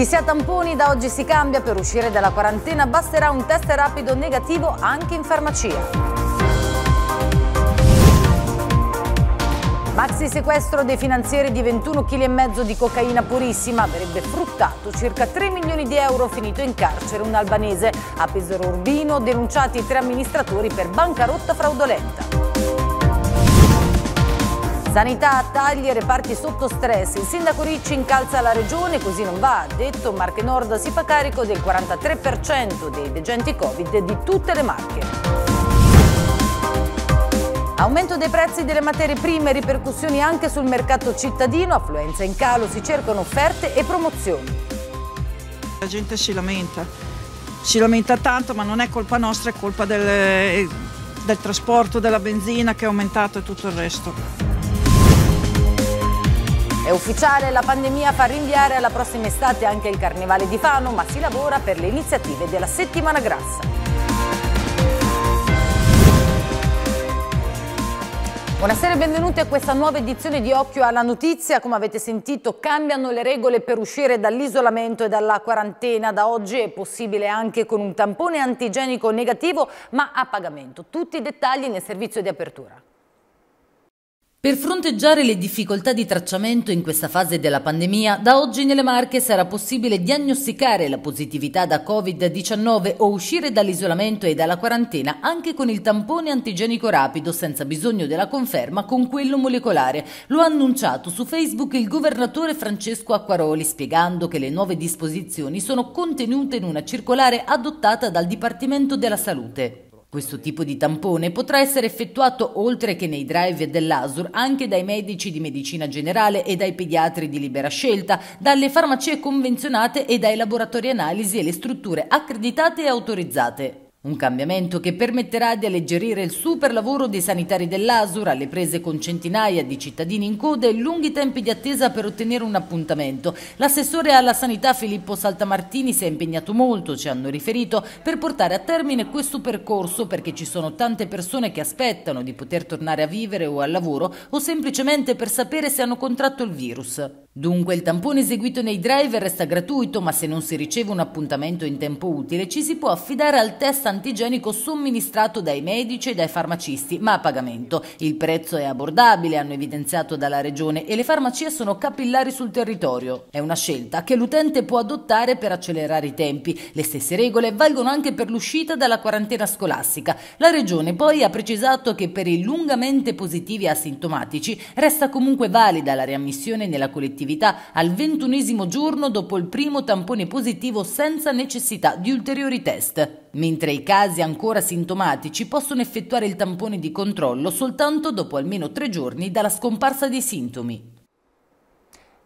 Chi si ha tamponi da oggi si cambia, per uscire dalla quarantena basterà un test rapido negativo anche in farmacia. Maxi sequestro dei finanzieri di 21,5 kg di cocaina purissima avrebbe fruttato circa 3 milioni di euro finito in carcere un albanese. A Pesaro Urbino denunciati tre amministratori per bancarotta fraudolenta. Sanità, tagli e reparti sotto stress. Il sindaco Ricci incalza la regione, così non va. Detto Marche Nord si fa carico del 43% dei degenti Covid di tutte le marche. Aumento dei prezzi delle materie prime, ripercussioni anche sul mercato cittadino, affluenza in calo, si cercano offerte e promozioni. La gente si lamenta, si lamenta tanto ma non è colpa nostra, è colpa del, eh, del trasporto, della benzina che è aumentato e tutto il resto. È ufficiale, la pandemia fa rinviare alla prossima estate anche il Carnevale di Fano, ma si lavora per le iniziative della Settimana Grassa. Buonasera e benvenuti a questa nuova edizione di Occhio alla Notizia. Come avete sentito cambiano le regole per uscire dall'isolamento e dalla quarantena. Da oggi è possibile anche con un tampone antigenico negativo ma a pagamento. Tutti i dettagli nel servizio di apertura. Per fronteggiare le difficoltà di tracciamento in questa fase della pandemia, da oggi nelle Marche sarà possibile diagnosticare la positività da Covid-19 o uscire dall'isolamento e dalla quarantena anche con il tampone antigenico rapido senza bisogno della conferma con quello molecolare. Lo ha annunciato su Facebook il governatore Francesco Acquaroli spiegando che le nuove disposizioni sono contenute in una circolare adottata dal Dipartimento della Salute. Questo tipo di tampone potrà essere effettuato oltre che nei drive dell'ASUR anche dai medici di medicina generale e dai pediatri di libera scelta, dalle farmacie convenzionate e dai laboratori analisi e le strutture accreditate e autorizzate. Un cambiamento che permetterà di alleggerire il super lavoro dei sanitari dell'Asur alle prese con centinaia di cittadini in coda e lunghi tempi di attesa per ottenere un appuntamento. L'assessore alla sanità Filippo Saltamartini si è impegnato molto, ci hanno riferito, per portare a termine questo percorso perché ci sono tante persone che aspettano di poter tornare a vivere o al lavoro o semplicemente per sapere se hanno contratto il virus. Dunque il tampone eseguito nei driver resta gratuito, ma se non si riceve un appuntamento in tempo utile ci si può affidare al test antigenico somministrato dai medici e dai farmacisti, ma a pagamento. Il prezzo è abbordabile, hanno evidenziato dalla regione, e le farmacie sono capillari sul territorio. È una scelta che l'utente può adottare per accelerare i tempi. Le stesse regole valgono anche per l'uscita dalla quarantena scolastica. La regione poi ha precisato che per i lungamente positivi asintomatici resta comunque valida la riammissione nella collettività positività al ventunesimo giorno dopo il primo tampone positivo senza necessità di ulteriori test, mentre i casi ancora sintomatici possono effettuare il tampone di controllo soltanto dopo almeno tre giorni dalla scomparsa dei sintomi.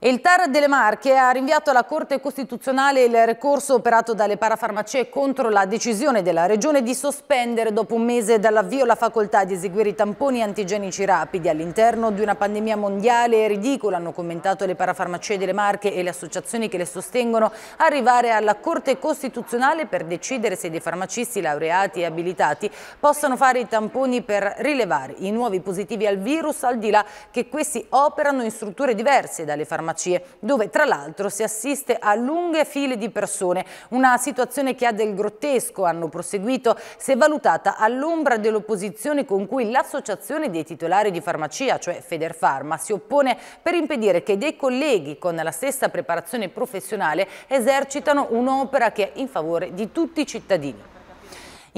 Il TAR delle Marche ha rinviato alla Corte Costituzionale il ricorso operato dalle parafarmacie contro la decisione della Regione di sospendere dopo un mese dall'avvio la facoltà di eseguire i tamponi antigenici rapidi all'interno di una pandemia mondiale e ridicola, hanno commentato le parafarmacie delle Marche e le associazioni che le sostengono, arrivare alla Corte Costituzionale per decidere se dei farmacisti laureati e abilitati possano fare i tamponi per rilevare i nuovi positivi al virus, al di là che questi operano in strutture diverse dalle farmacie farmacie, dove tra l'altro si assiste a lunghe file di persone, una situazione che ha del grottesco, hanno proseguito, se valutata all'ombra dell'opposizione con cui l'associazione dei titolari di farmacia, cioè Federfarma, si oppone per impedire che dei colleghi con la stessa preparazione professionale esercitano un'opera che è in favore di tutti i cittadini.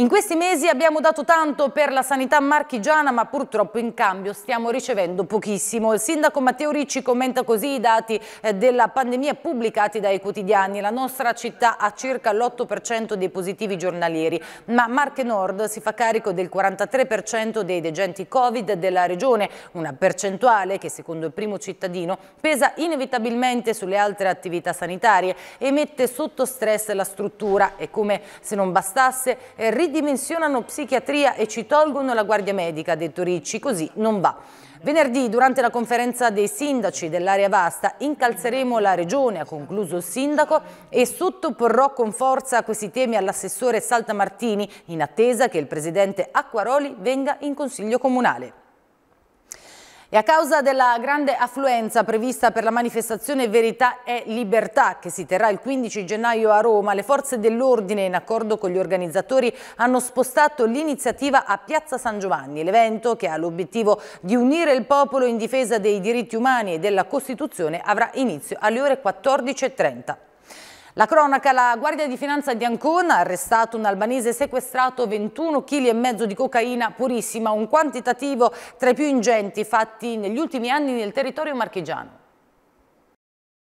In questi mesi abbiamo dato tanto per la sanità marchigiana, ma purtroppo in cambio stiamo ricevendo pochissimo. Il sindaco Matteo Ricci commenta così i dati eh, della pandemia pubblicati dai quotidiani. La nostra città ha circa l'8% dei positivi giornalieri, ma Marche Nord si fa carico del 43% dei degenti Covid della regione, una percentuale che secondo il primo cittadino pesa inevitabilmente sulle altre attività sanitarie e mette sotto stress la struttura e come se non bastasse eh, ridurre ridimensionano psichiatria e ci tolgono la guardia medica, ha detto Ricci, così non va. Venerdì, durante la conferenza dei sindaci dell'area vasta, incalzeremo la regione, ha concluso il sindaco, e sottoporrò con forza questi temi all'assessore Saltamartini, in attesa che il presidente Acquaroli venga in consiglio comunale. E a causa della grande affluenza prevista per la manifestazione Verità e Libertà che si terrà il 15 gennaio a Roma, le forze dell'ordine in accordo con gli organizzatori hanno spostato l'iniziativa a Piazza San Giovanni. L'evento, che ha l'obiettivo di unire il popolo in difesa dei diritti umani e della Costituzione, avrà inizio alle ore 14.30. La cronaca, la Guardia di Finanza di Ancona ha arrestato un albanese sequestrato 21 kg e mezzo di cocaina purissima, un quantitativo tra i più ingenti fatti negli ultimi anni nel territorio marchigiano.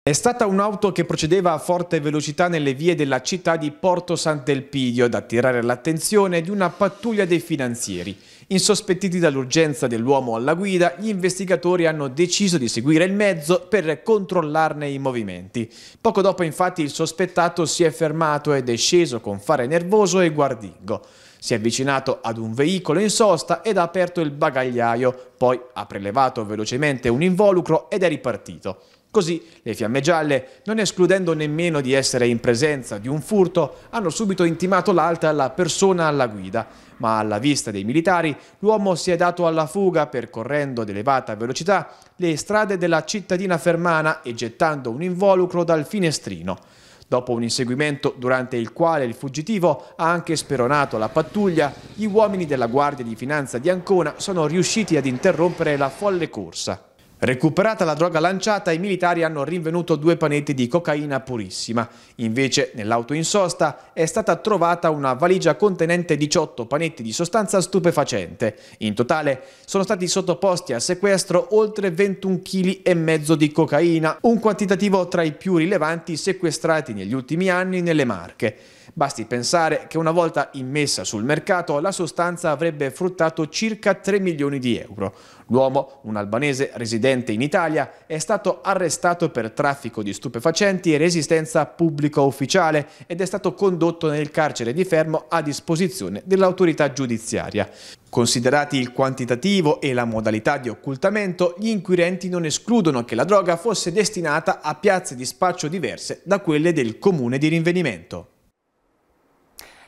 È stata un'auto che procedeva a forte velocità nelle vie della città di Porto Sant'Elpidio ad attirare l'attenzione di una pattuglia dei finanzieri. Insospettiti dall'urgenza dell'uomo alla guida, gli investigatori hanno deciso di seguire il mezzo per controllarne i movimenti. Poco dopo infatti il sospettato si è fermato ed è sceso con fare nervoso e guardingo. Si è avvicinato ad un veicolo in sosta ed ha aperto il bagagliaio, poi ha prelevato velocemente un involucro ed è ripartito. Così le fiamme gialle, non escludendo nemmeno di essere in presenza di un furto, hanno subito intimato l'alta alla persona alla guida, ma alla vista dei militari l'uomo si è dato alla fuga percorrendo ad elevata velocità le strade della cittadina fermana e gettando un involucro dal finestrino. Dopo un inseguimento durante il quale il fuggitivo ha anche speronato la pattuglia, gli uomini della Guardia di Finanza di Ancona sono riusciti ad interrompere la folle corsa. Recuperata la droga lanciata, i militari hanno rinvenuto due panetti di cocaina purissima. Invece, nell'auto in sosta è stata trovata una valigia contenente 18 panetti di sostanza stupefacente. In totale sono stati sottoposti a sequestro oltre 21 kg e mezzo di cocaina, un quantitativo tra i più rilevanti sequestrati negli ultimi anni nelle Marche. Basti pensare che una volta immessa sul mercato la sostanza avrebbe fruttato circa 3 milioni di euro. L'uomo, un albanese residente in Italia, è stato arrestato per traffico di stupefacenti e resistenza pubblica ufficiale ed è stato condotto nel carcere di Fermo a disposizione dell'autorità giudiziaria. Considerati il quantitativo e la modalità di occultamento, gli inquirenti non escludono che la droga fosse destinata a piazze di spaccio diverse da quelle del comune di rinvenimento.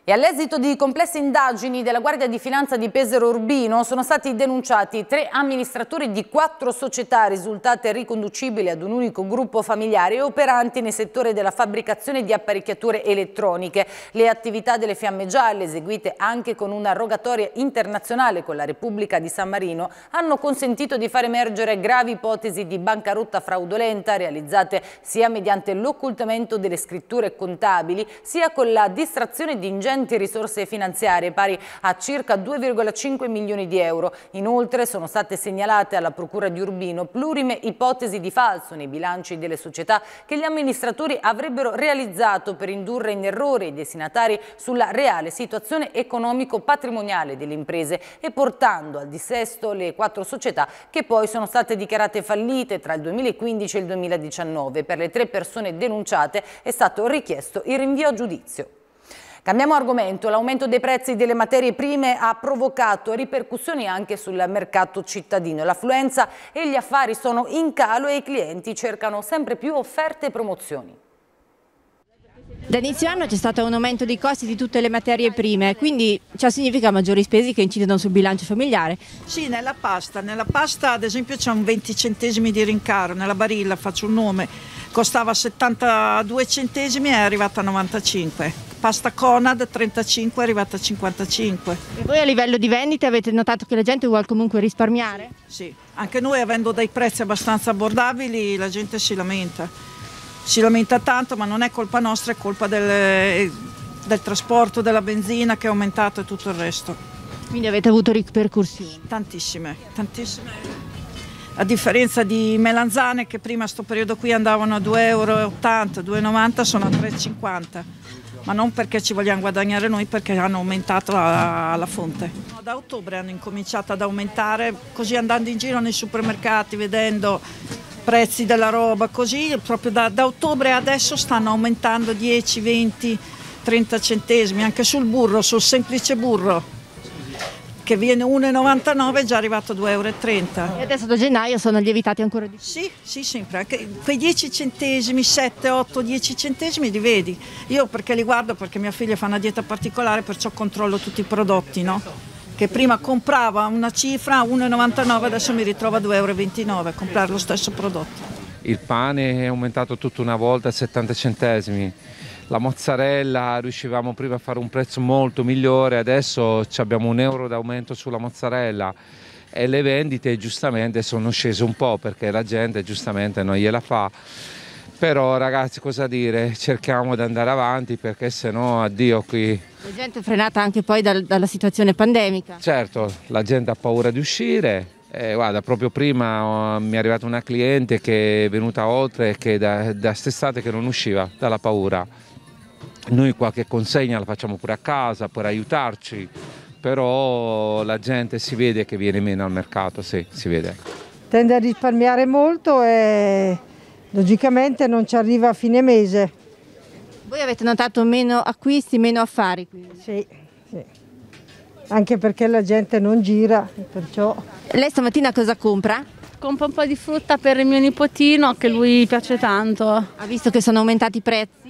E all'esito di complesse indagini della Guardia di Finanza di Pesero Urbino sono stati denunciati tre amministratori di quattro società risultate riconducibili ad un unico gruppo familiare operanti nel settore della fabbricazione di apparecchiature elettroniche. Le attività delle Fiamme Gialle, eseguite anche con una rogatoria internazionale con la Repubblica di San Marino, hanno consentito di far emergere gravi ipotesi di bancarotta fraudolenta realizzate sia mediante l'occultamento delle scritture contabili sia con la distrazione di ingenti ingenti risorse finanziarie pari a circa 2,5 milioni di euro. Inoltre sono state segnalate alla Procura di Urbino plurime ipotesi di falso nei bilanci delle società che gli amministratori avrebbero realizzato per indurre in errore i destinatari sulla reale situazione economico-patrimoniale delle imprese e portando al dissesto le quattro società che poi sono state dichiarate fallite tra il 2015 e il 2019. Per le tre persone denunciate è stato richiesto il rinvio a giudizio. Cambiamo argomento. L'aumento dei prezzi delle materie prime ha provocato ripercussioni anche sul mercato cittadino. L'affluenza e gli affari sono in calo e i clienti cercano sempre più offerte e promozioni. Da inizio anno c'è stato un aumento dei costi di tutte le materie prime, quindi ciò significa maggiori spese che incidono sul bilancio familiare. Sì, nella pasta. Nella pasta ad esempio c'è un 20 centesimi di rincaro, nella barilla faccio un nome, costava 72 centesimi e è arrivata a 95. Pasta Conad 35 è arrivata a 55. E voi a livello di vendite avete notato che la gente vuole comunque risparmiare? Sì, anche noi avendo dei prezzi abbastanza abbordabili la gente si lamenta si lamenta tanto, ma non è colpa nostra, è colpa del, eh, del trasporto, della benzina che è aumentato e tutto il resto. Quindi avete avuto ripercussioni? Tantissime, tantissime. A differenza di melanzane che prima a questo periodo qui andavano a 2,80 euro, 2,90 euro, sono a 3,50 ma non perché ci vogliamo guadagnare noi, perché hanno aumentato la, la fonte. Da ottobre hanno incominciato ad aumentare, così andando in giro nei supermercati, vedendo prezzi della roba, così proprio da, da ottobre adesso stanno aumentando 10, 20, 30 centesimi, anche sul burro, sul semplice burro che viene 1,99 è già arrivato 2,30 euro. E adesso da gennaio sono lievitati ancora di più? Sì, sì, sempre. Anche quei 10 centesimi, 7, 8, 10 centesimi li vedi. Io perché li guardo perché mia figlia fa una dieta particolare, perciò controllo tutti i prodotti, no? che prima comprava una cifra 1,99 adesso mi ritrova 2,29 euro a comprare lo stesso prodotto. Il pane è aumentato tutta una volta a 70 centesimi, la mozzarella riuscivamo prima a fare un prezzo molto migliore, adesso abbiamo un euro d'aumento sulla mozzarella e le vendite giustamente sono scese un po' perché la gente giustamente non gliela fa però ragazzi cosa dire, cerchiamo di andare avanti perché se no addio qui. La gente è frenata anche poi dal, dalla situazione pandemica. Certo, la gente ha paura di uscire, eh, guarda, proprio prima oh, mi è arrivata una cliente che è venuta oltre e che da, da st'estate che non usciva dalla paura. Noi qualche consegna la facciamo pure a casa per aiutarci, però la gente si vede che viene meno al mercato, sì, si vede. Tende a risparmiare molto e Logicamente non ci arriva a fine mese. Voi avete notato meno acquisti, meno affari? Quindi. Sì, sì. Anche perché la gente non gira, perciò... Lei stamattina cosa compra? Compro un po' di frutta per il mio nipotino che lui piace tanto. Ha visto che sono aumentati i prezzi?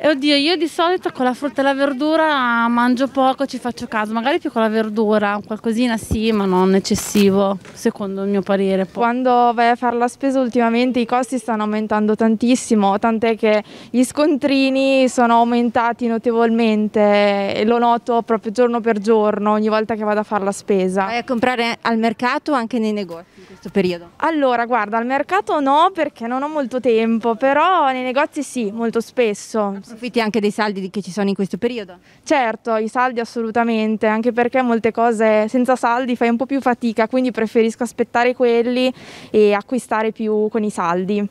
Oddio, io di solito con la frutta e la verdura mangio poco, ci faccio caso, magari più con la verdura, qualcosina sì, ma non eccessivo, secondo il mio parere. Quando vai a fare la spesa ultimamente i costi stanno aumentando tantissimo, tant'è che gli scontrini sono aumentati notevolmente e lo noto proprio giorno per giorno ogni volta che vado a fare la spesa. Vai a comprare al mercato o anche nei negozi in questo periodo? Allora, guarda, al mercato no perché non ho molto tempo, però nei negozi sì, molto spesso Approfitti anche dei saldi che ci sono in questo periodo? Certo, i saldi assolutamente, anche perché molte cose senza saldi fai un po' più fatica, quindi preferisco aspettare quelli e acquistare più con i saldi.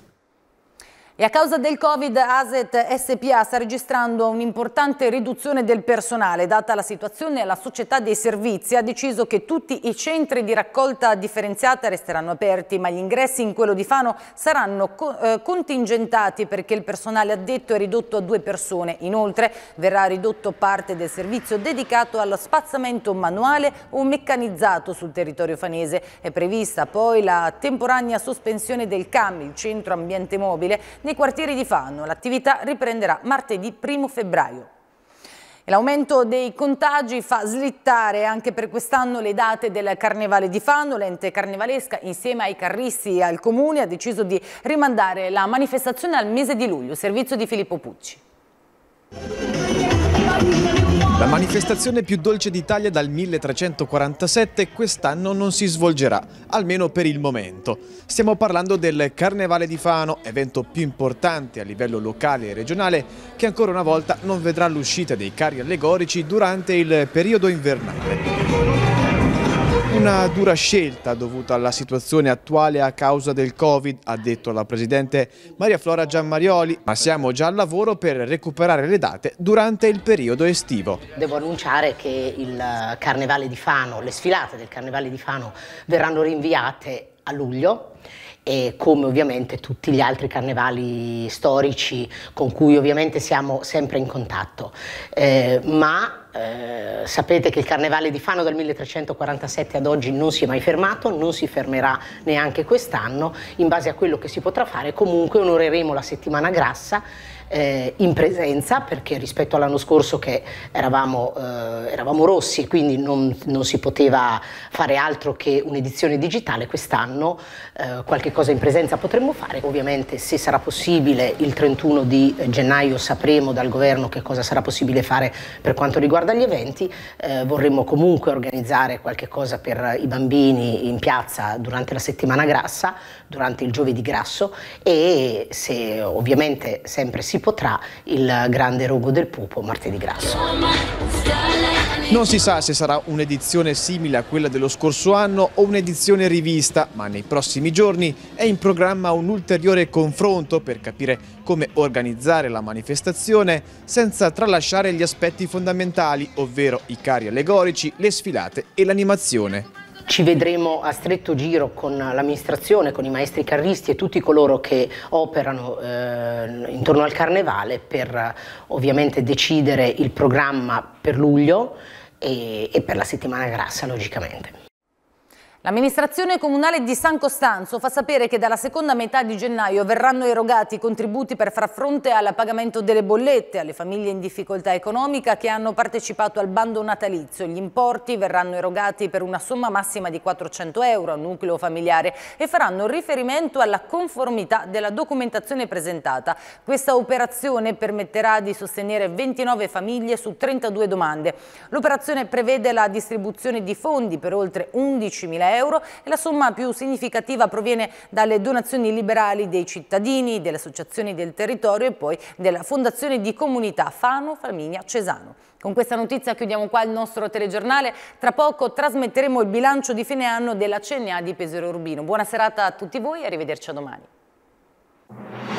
E a causa del Covid Aset SPA sta registrando un'importante riduzione del personale. Data la situazione, la società dei servizi ha deciso che tutti i centri di raccolta differenziata resteranno aperti, ma gli ingressi in quello di Fano saranno eh, contingentati perché il personale addetto è ridotto a due persone. Inoltre verrà ridotto parte del servizio dedicato allo spazzamento manuale o meccanizzato sul territorio fanese. È prevista poi la temporanea sospensione del CAM, il Centro Ambiente Mobile, nei quartieri di Fano. L'attività riprenderà martedì 1 febbraio. L'aumento dei contagi fa slittare anche per quest'anno le date del Carnevale di Fano. L'ente carnevalesca insieme ai carristi e al comune ha deciso di rimandare la manifestazione al mese di luglio. Servizio di Filippo Pucci. La manifestazione più dolce d'Italia dal 1347 quest'anno non si svolgerà, almeno per il momento. Stiamo parlando del Carnevale di Fano, evento più importante a livello locale e regionale, che ancora una volta non vedrà l'uscita dei carri allegorici durante il periodo invernale. Una dura scelta dovuta alla situazione attuale a causa del Covid, ha detto la Presidente Maria Flora Gianmarioli, ma siamo già al lavoro per recuperare le date durante il periodo estivo. Devo annunciare che il Carnevale di Fano, le sfilate del Carnevale di Fano verranno rinviate a luglio e come ovviamente tutti gli altri carnevali storici con cui ovviamente siamo sempre in contatto. Eh, ma eh, sapete che il carnevale di Fano dal 1347 ad oggi non si è mai fermato, non si fermerà neanche quest'anno, in base a quello che si potrà fare comunque onoreremo la settimana grassa eh, in presenza perché rispetto all'anno scorso che eravamo, eh, eravamo rossi quindi non, non, si poteva fare altro che un'edizione digitale, quest'anno eh, qualche cosa in presenza potremmo fare. Ovviamente se sarà possibile il 31 di gennaio sapremo dal governo che cosa sarà possibile fare per quanto riguarda gli eventi, eh, vorremmo comunque organizzare qualche cosa per i bambini in piazza durante la settimana grassa, durante il giovedì grasso e se ovviamente sempre si si potrà il grande rogo del pupo martedì grasso. Non si sa se sarà un'edizione simile a quella dello scorso anno o un'edizione rivista, ma nei prossimi giorni è in programma un ulteriore confronto per capire come organizzare la manifestazione senza tralasciare gli aspetti fondamentali, ovvero i cari allegorici, le sfilate e l'animazione. Ci vedremo a stretto giro con l'amministrazione, con i maestri carristi e tutti coloro che operano eh, intorno al carnevale per eh, ovviamente decidere il programma per luglio e, e per la settimana grassa logicamente. L'amministrazione comunale di San Costanzo fa sapere che dalla seconda metà di gennaio verranno erogati i contributi per far fronte al pagamento delle bollette alle famiglie in difficoltà economica che hanno partecipato al bando natalizio. Gli importi verranno erogati per una somma massima di 400 euro a nucleo familiare e faranno riferimento alla conformità della documentazione presentata. Questa operazione permetterà di sostenere 29 famiglie su 32 domande. L'operazione prevede la distribuzione di fondi per oltre 11.000 euro euro e la somma più significativa proviene dalle donazioni liberali dei cittadini, delle associazioni del territorio e poi della Fondazione di Comunità Fano Famiglia Cesano. Con questa notizia chiudiamo qua il nostro telegiornale. Tra poco trasmetteremo il bilancio di fine anno della CNA di Pesero Urbino. Buona serata a tutti voi e arrivederci a domani.